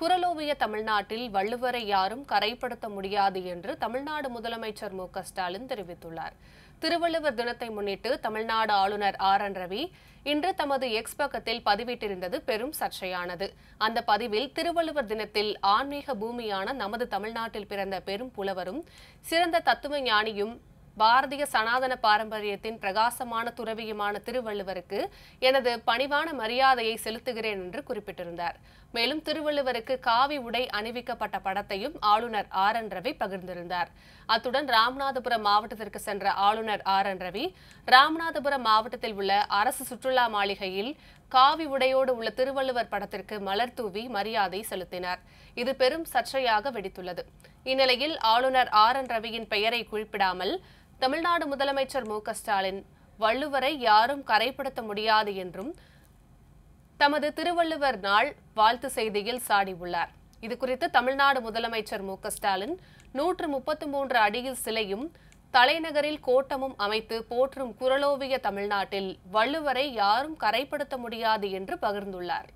குரலோவிய தமிழ்நாட்டில் வள்ளுவரை யாரும் கரைப்படுத்த முடியாது என்று தமிழ்நாடு முதலமைச்சர் மு ஸ்டாலின் தெரிவித்துள்ளார் திருவள்ளுவர் தினத்தை முன்னிட்டு தமிழ்நாடு ஆளுநர் ஆர் என் ரவி இன்று தமது எக்ஸ் பக்கத்தில் பதிவிட்டிருந்தது பெரும் சர்ச்சையானது அந்த பதிவில் திருவள்ளுவர் தினத்தில் ஆன்மீக பூமியான நமது தமிழ்நாட்டில் பிறந்த பெரும் புலவரும் சிறந்த தத்துவ ஞானியும் பாரதிய சனாதன பாரம்பரியத்தின் பிரகாசமான துறவியுமான திருவள்ளுவருக்கு எனது பணிவான மரியாதையை செலுத்துகிறேன் என்று குறிப்பிட்டிருந்தார் மேலும் திருவள்ளுவருக்கு காவி உடை அணிவிக்கப்பட்ட படத்தையும் ஆளுநர் ஆர் என் ரவி பகிர்ந்திருந்தார் அத்துடன் ராமநாதபுரம் மாவட்டத்திற்கு சென்ற ஆளுநர் ஆர் என் ரவி ராமநாதபுரம் மாவட்டத்தில் உள்ள அரசு சுற்றுலா மாளிகையில் காவி உடையோடு உள்ள திருவள்ளுவர் படத்திற்கு மலர் தூவி மரியாதை செலுத்தினார் இது பெரும் சர்ச்சையாக வெடித்துள்ளது இந்நிலையில் ஆளுநர் ஆர் என் ரவியின் பெயரை குறிப்பிடாமல் தமிழ்நாடு முதலமைச்சர் மு ஸ்டாலின் வள்ளுவரை யாரும் கரைப்படுத்த முடியாது என்றும் தமது திருவள்ளுவர் நாள் வாழ்த்து செய்தியில் சாடியுள்ளார் இது குறித்து தமிழ்நாடு முதலமைச்சர் மு ஸ்டாலின் நூற்று முப்பத்தி மூன்று அடியில் சிலையும் தலைநகரில் கோட்டமும் அமைத்து போற்றும் குரலோவிய தமிழ்நாட்டில் வள்ளுவரை யாரும் கரைப்படுத்த முடியாது என்று பகிர்ந்துள்ளார்